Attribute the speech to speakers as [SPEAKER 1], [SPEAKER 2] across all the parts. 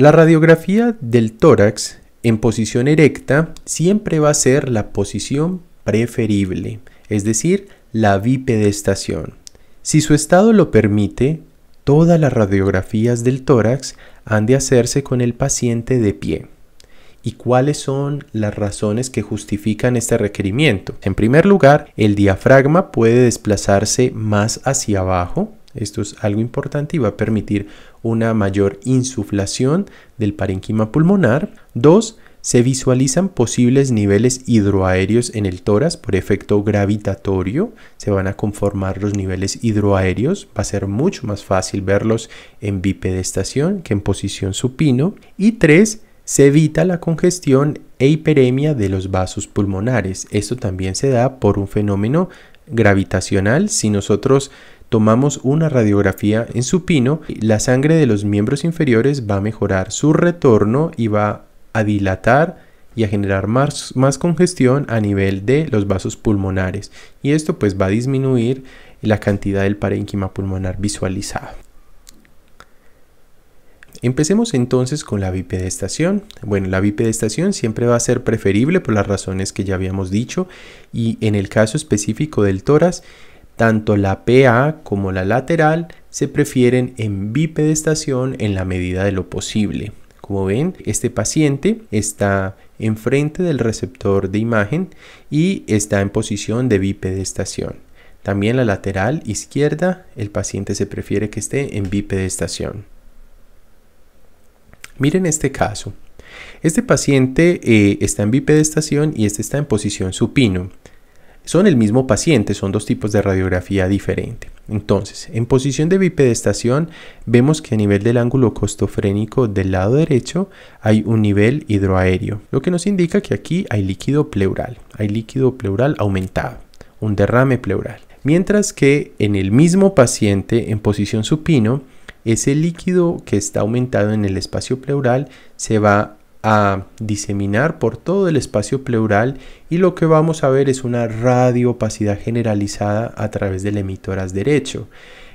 [SPEAKER 1] La radiografía del tórax en posición erecta siempre va a ser la posición preferible, es decir, la bipedestación. Si su estado lo permite, todas las radiografías del tórax han de hacerse con el paciente de pie. ¿Y cuáles son las razones que justifican este requerimiento? En primer lugar, el diafragma puede desplazarse más hacia abajo esto es algo importante y va a permitir una mayor insuflación del parenquima pulmonar. Dos, se visualizan posibles niveles hidroaéreos en el tórax por efecto gravitatorio. Se van a conformar los niveles hidroaéreos. Va a ser mucho más fácil verlos en bipedestación que en posición supino. Y tres, se evita la congestión e hiperemia de los vasos pulmonares. Esto también se da por un fenómeno gravitacional. Si nosotros tomamos una radiografía en supino, la sangre de los miembros inferiores va a mejorar su retorno y va a dilatar y a generar más, más congestión a nivel de los vasos pulmonares. Y esto pues va a disminuir la cantidad del parénquima pulmonar visualizado. Empecemos entonces con la bipedestación. Bueno, la bipedestación siempre va a ser preferible por las razones que ya habíamos dicho y en el caso específico del tórax tanto la PA como la lateral se prefieren en bipedestación en la medida de lo posible. Como ven, este paciente está enfrente del receptor de imagen y está en posición de bipedestación. También la lateral izquierda, el paciente se prefiere que esté en bipedestación. Miren este caso. Este paciente eh, está en bipedestación y este está en posición supino. Son el mismo paciente, son dos tipos de radiografía diferente. Entonces, en posición de bipedestación vemos que a nivel del ángulo costofrénico del lado derecho hay un nivel hidroaéreo, lo que nos indica que aquí hay líquido pleural, hay líquido pleural aumentado, un derrame pleural. Mientras que en el mismo paciente en posición supino, ese líquido que está aumentado en el espacio pleural se va a diseminar por todo el espacio pleural y lo que vamos a ver es una radiopacidad generalizada a través del emitoras derecho.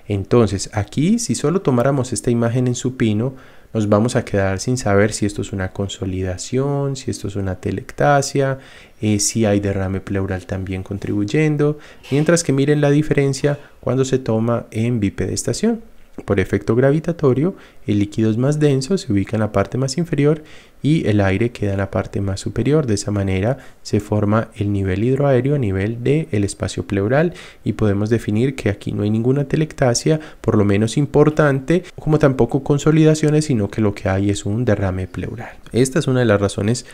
[SPEAKER 1] Entonces aquí si solo tomáramos esta imagen en supino nos vamos a quedar sin saber si esto es una consolidación, si esto es una telectasia, eh, si hay derrame pleural también contribuyendo, mientras que miren la diferencia cuando se toma en bipedestación. Por efecto gravitatorio, el líquido es más denso, se ubica en la parte más inferior y el aire queda en la parte más superior. De esa manera se forma el nivel hidroaéreo a nivel del espacio pleural y podemos definir que aquí no hay ninguna telectasia, por lo menos importante, como tampoco consolidaciones, sino que lo que hay es un derrame pleural. Esta es una de las razones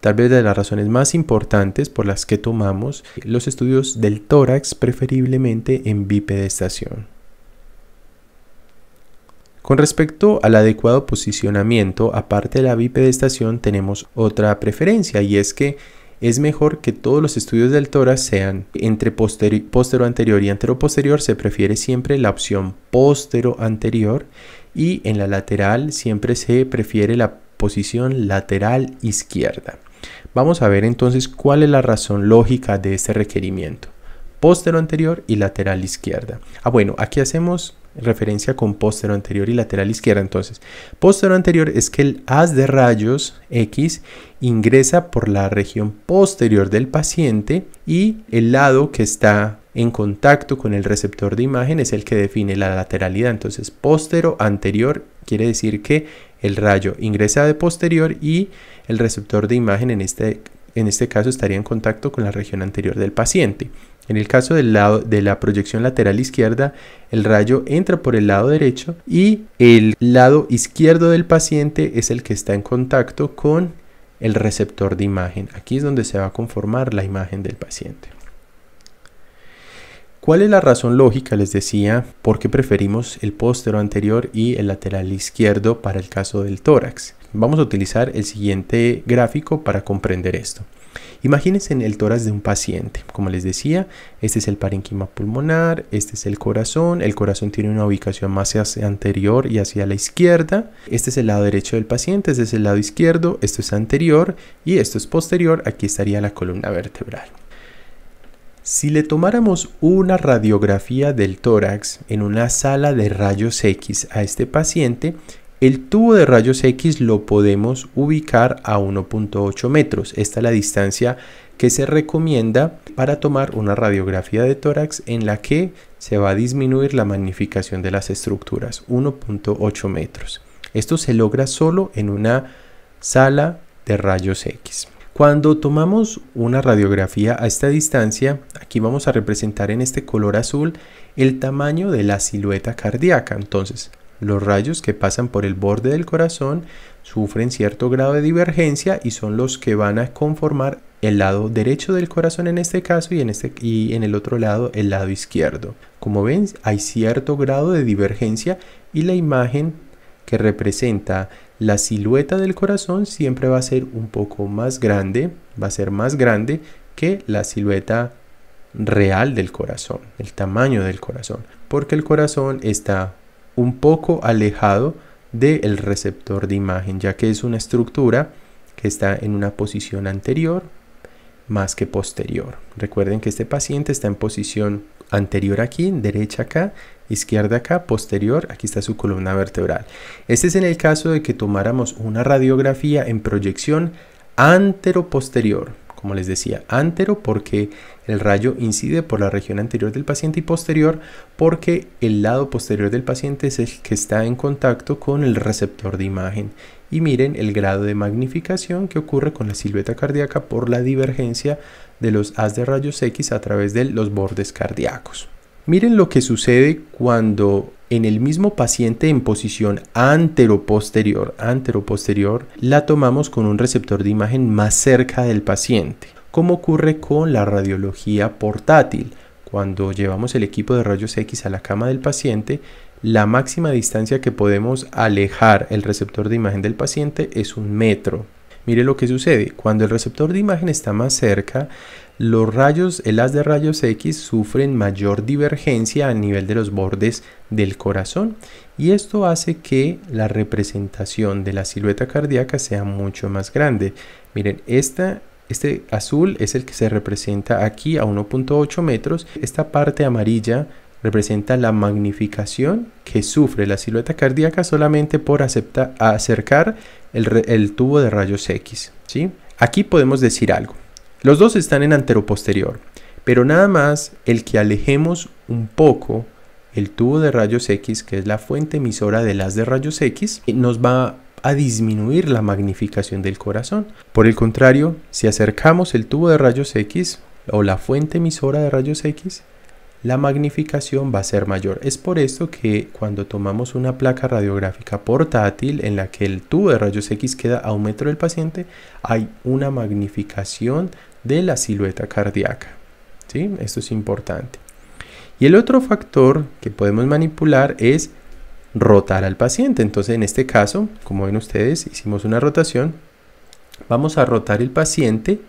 [SPEAKER 1] Tal vez de las razones más importantes por las que tomamos los estudios del tórax preferiblemente en bipedestación. Con respecto al adecuado posicionamiento, aparte de la bipedestación, tenemos otra preferencia y es que es mejor que todos los estudios del tórax sean entre postero anterior y antero posterior, se prefiere siempre la opción postero anterior y en la lateral siempre se prefiere la posición lateral izquierda. Vamos a ver entonces cuál es la razón lógica de este requerimiento. Póstero anterior y lateral izquierda. Ah, bueno, aquí hacemos referencia con póstero anterior y lateral izquierda. Entonces, póstero anterior es que el haz de rayos X ingresa por la región posterior del paciente y el lado que está en contacto con el receptor de imagen es el que define la lateralidad. Entonces, póstero anterior quiere decir que el rayo ingresa de posterior y el receptor de imagen en este, en este caso estaría en contacto con la región anterior del paciente. En el caso del lado de la proyección lateral izquierda, el rayo entra por el lado derecho y el lado izquierdo del paciente es el que está en contacto con el receptor de imagen. Aquí es donde se va a conformar la imagen del paciente. ¿Cuál es la razón lógica, les decía, por qué preferimos el póstero anterior y el lateral izquierdo para el caso del tórax? Vamos a utilizar el siguiente gráfico para comprender esto. Imagínense en el tórax de un paciente. Como les decía, este es el parenquima pulmonar, este es el corazón. El corazón tiene una ubicación más hacia anterior y hacia la izquierda. Este es el lado derecho del paciente, este es el lado izquierdo, esto es anterior y esto es posterior. Aquí estaría la columna vertebral. Si le tomáramos una radiografía del tórax en una sala de rayos X a este paciente, el tubo de rayos X lo podemos ubicar a 1.8 metros. Esta es la distancia que se recomienda para tomar una radiografía de tórax en la que se va a disminuir la magnificación de las estructuras, 1.8 metros. Esto se logra solo en una sala de rayos X. Cuando tomamos una radiografía a esta distancia, aquí vamos a representar en este color azul el tamaño de la silueta cardíaca. Entonces, los rayos que pasan por el borde del corazón sufren cierto grado de divergencia y son los que van a conformar el lado derecho del corazón en este caso y en, este, y en el otro lado el lado izquierdo. Como ven, hay cierto grado de divergencia y la imagen que representa la silueta del corazón siempre va a ser un poco más grande, va a ser más grande que la silueta real del corazón, el tamaño del corazón, porque el corazón está un poco alejado del receptor de imagen, ya que es una estructura que está en una posición anterior más que posterior. Recuerden que este paciente está en posición anterior aquí, derecha acá, izquierda acá, posterior, aquí está su columna vertebral. Este es en el caso de que tomáramos una radiografía en proyección anteroposterior como les decía, antero porque el rayo incide por la región anterior del paciente y posterior porque el lado posterior del paciente es el que está en contacto con el receptor de imagen. Y miren el grado de magnificación que ocurre con la silueta cardíaca por la divergencia de los haz de rayos X a través de los bordes cardíacos. Miren lo que sucede cuando en el mismo paciente en posición anteroposterior, posterior la tomamos con un receptor de imagen más cerca del paciente, como ocurre con la radiología portátil. Cuando llevamos el equipo de rayos X a la cama del paciente, la máxima distancia que podemos alejar el receptor de imagen del paciente es un metro. Mire lo que sucede. Cuando el receptor de imagen está más cerca, los rayos, el haz de rayos X sufren mayor divergencia a nivel de los bordes del corazón y esto hace que la representación de la silueta cardíaca sea mucho más grande. Miren, este azul es el que se representa aquí a 1.8 metros, esta parte amarilla representa la magnificación que sufre la silueta cardíaca solamente por acercar el, tubo de rayos X. ¿sí? Aquí podemos decir algo. Los dos están en anteroposterior, pero nada más el que alejemos un poco el tubo de rayos X, que es la fuente emisora de las de rayos X, eh, nos va a disminuir la magnificación del corazón. Por el contrario, si acercamos el tubo de rayos X o la fuente emisora de rayos X, la magnificación va a ser mayor. Es por esto que cuando tomamos una placa radiográfica portátil en la que el tubo de rayos X queda a un metro del paciente, hay una magnificación de la silueta cardíaca. ¿sí? Esto es importante. Y el otro factor que podemos manipular es rotar al paciente. Entonces, en este caso, como ven ustedes, hicimos una rotación. Vamos a rotar el paciente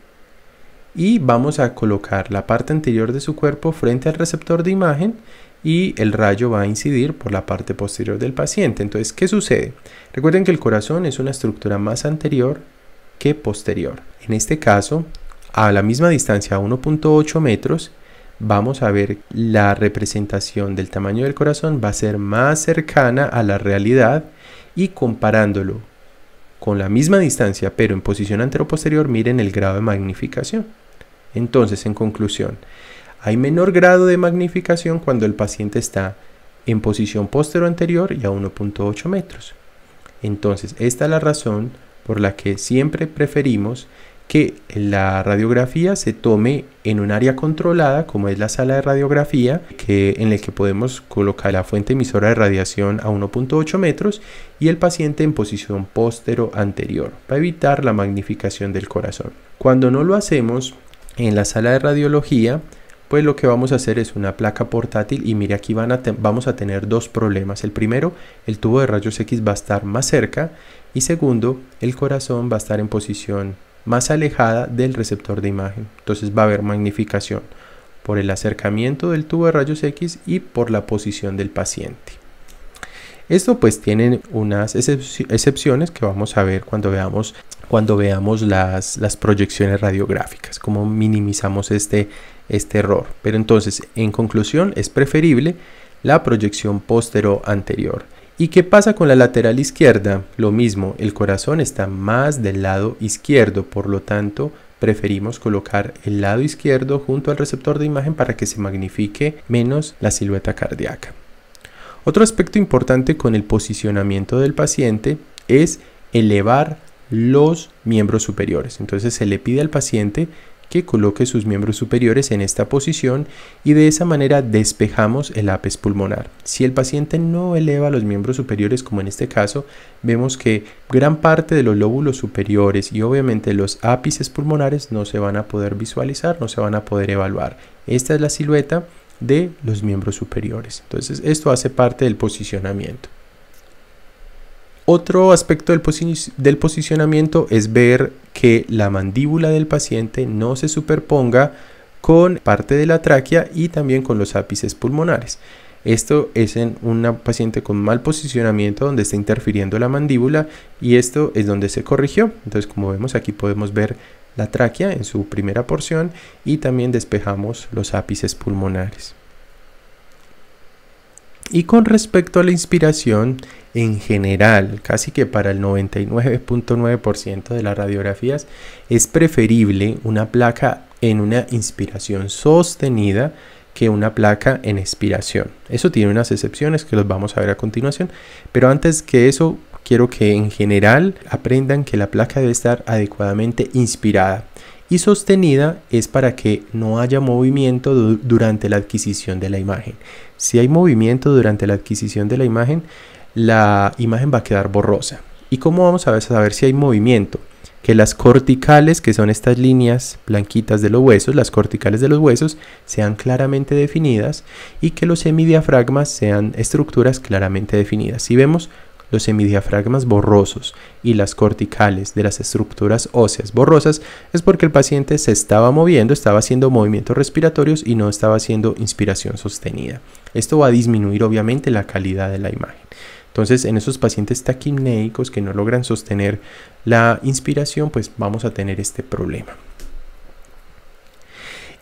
[SPEAKER 1] y vamos a colocar la parte anterior de su cuerpo frente al receptor de imagen y el rayo va a incidir por la parte posterior del paciente. Entonces, ¿qué sucede? Recuerden que el corazón es una estructura más anterior que posterior. En este caso, a la misma distancia, 1.8 metros, vamos a ver la representación del tamaño del corazón va a ser más cercana a la realidad y comparándolo con la misma distancia pero en posición anterior-posterior miren el grado de magnificación. Entonces, en conclusión, hay menor grado de magnificación cuando el paciente está en posición postero anterior y a 1.8 metros. Entonces, esta es la razón por la que siempre preferimos que la radiografía se tome en un área controlada como es la sala de radiografía que, en la que podemos colocar la fuente emisora de radiación a 1.8 metros y el paciente en posición póstero anterior para evitar la magnificación del corazón. Cuando no lo hacemos en la sala de radiología, pues lo que vamos a hacer es una placa portátil y mire aquí van vamos a tener dos problemas. El primero, el tubo de rayos X va a estar más cerca y segundo, el corazón va a estar en posición más alejada del receptor de imagen. Entonces va a haber magnificación por el acercamiento del tubo de rayos X y por la posición del paciente. Esto pues tiene unas excepciones que vamos a ver cuando veamos cuando veamos las, proyecciones radiográficas, cómo minimizamos este, este error. Pero entonces, en conclusión, es preferible la proyección postero anterior. ¿Y qué pasa con la lateral izquierda? Lo mismo, el corazón está más del lado izquierdo, por lo tanto preferimos colocar el lado izquierdo junto al receptor de imagen para que se magnifique menos la silueta cardíaca. Otro aspecto importante con el posicionamiento del paciente es elevar los miembros superiores. Entonces se le pide al paciente que coloque sus miembros superiores en esta posición y de esa manera despejamos el ápice pulmonar. Si el paciente no eleva los miembros superiores, como en este caso, vemos que gran parte de los lóbulos superiores y obviamente los ápices pulmonares no se van a poder visualizar, no se van a poder evaluar. Esta es la silueta de los miembros superiores. Entonces, esto hace parte del posicionamiento. Otro aspecto del, del, posicionamiento es ver que la mandíbula del paciente no se superponga con parte de la tráquea y también con los ápices pulmonares. Esto es en una paciente con mal posicionamiento donde está interfiriendo la mandíbula y esto es donde se corrigió. Entonces, como vemos aquí podemos ver la tráquea en su primera porción y también despejamos los ápices pulmonares. Y con respecto a la inspiración, en general, casi que para el 99.9% de las radiografías, es preferible una placa en una inspiración sostenida que una placa en expiración. Eso tiene unas excepciones que los vamos a ver a continuación, pero antes que eso Quiero que en general aprendan que la placa debe estar adecuadamente inspirada y sostenida es para que no haya movimiento durante la adquisición de la imagen. Si hay movimiento durante la adquisición de la imagen, la imagen va a quedar borrosa. ¿Y cómo vamos a saber si hay movimiento? Que las corticales, que son estas líneas blanquitas de los huesos, las corticales de los huesos, sean claramente definidas y que los semidiafragmas sean estructuras claramente definidas. Si vemos los semidiafragmas borrosos y las corticales de las estructuras óseas borrosas es porque el paciente se estaba moviendo, estaba haciendo movimientos respiratorios y no estaba haciendo inspiración sostenida. Esto va a disminuir obviamente la calidad de la imagen. Entonces, en esos pacientes taquimnéicos que no logran sostener la inspiración, pues vamos a tener este problema.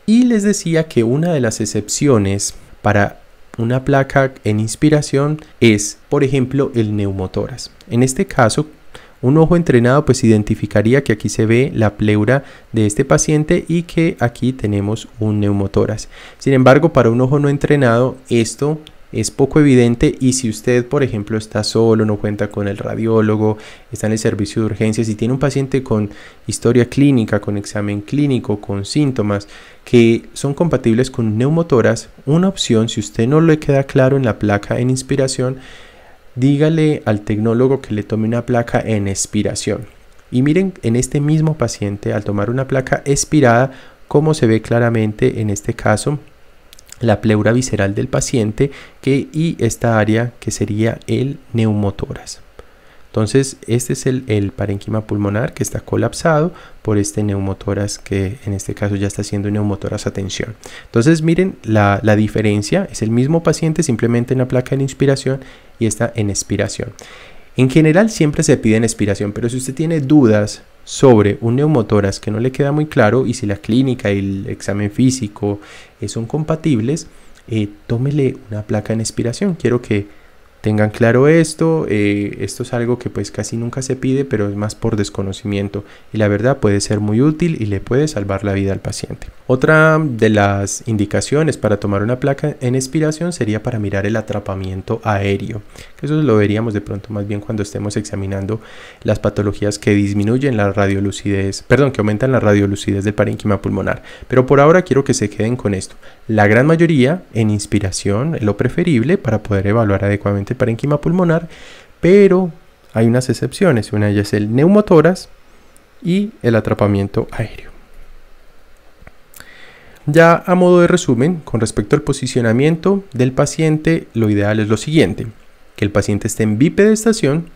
[SPEAKER 1] Y les decía que una de las excepciones para una placa en inspiración es, por ejemplo, el neumotoras. En este caso, un ojo entrenado pues identificaría que aquí se ve la pleura de este paciente y que aquí tenemos un neumotoras. Sin embargo, para un ojo no entrenado esto es poco evidente y si usted, por ejemplo, está solo, no cuenta con el radiólogo, está en el servicio de urgencias y tiene un paciente con historia clínica, con examen clínico, con síntomas que son compatibles con neumotoras, una opción, si usted no le queda claro en la placa en inspiración, dígale al tecnólogo que le tome una placa en expiración. Y miren, en este mismo paciente, al tomar una placa expirada, como se ve claramente en este caso, la pleura visceral del paciente que, y esta área que sería el neumotoras Entonces, este es el, el, parenquima pulmonar que está colapsado por este neumotoras que en este caso ya está siendo neumotoras a tensión. Entonces, miren la, la diferencia, es el mismo paciente simplemente en la placa de inspiración y está en expiración. En general siempre se pide en pero si usted tiene dudas sobre un neumotoras que no le queda muy claro y si la clínica y el examen físico eh, son compatibles, eh, tómele una placa en expiración. Quiero que tengan claro esto. Eh, esto es algo que pues casi nunca se pide, pero es más por desconocimiento y la verdad puede ser muy útil y le puede salvar la vida al paciente. Otra de las indicaciones para tomar una placa en expiración sería para mirar el atrapamiento aéreo. Eso lo veríamos de pronto más bien cuando estemos examinando las patologías que disminuyen la radiolucidez, perdón, que aumentan la radiolucidez del parénquima pulmonar. Pero por ahora quiero que se queden con esto. La gran mayoría en inspiración es lo preferible para poder evaluar adecuadamente parenquima pulmonar, pero hay unas excepciones. Una de ellas es el neumotoras y el atrapamiento aéreo. Ya a modo de resumen, con respecto al posicionamiento del paciente, lo ideal es lo siguiente, que el paciente esté en bipedestación,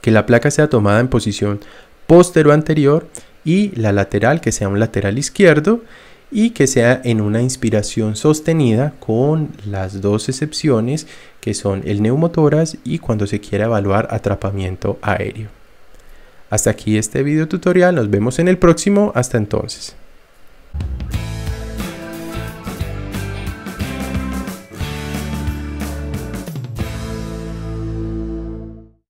[SPEAKER 1] que la placa sea tomada en posición postero anterior y la lateral que sea un lateral izquierdo y que sea en una inspiración sostenida con las dos excepciones que son el neumotoras y cuando se quiera evaluar atrapamiento aéreo. Hasta aquí este video tutorial, nos vemos en el próximo, hasta entonces.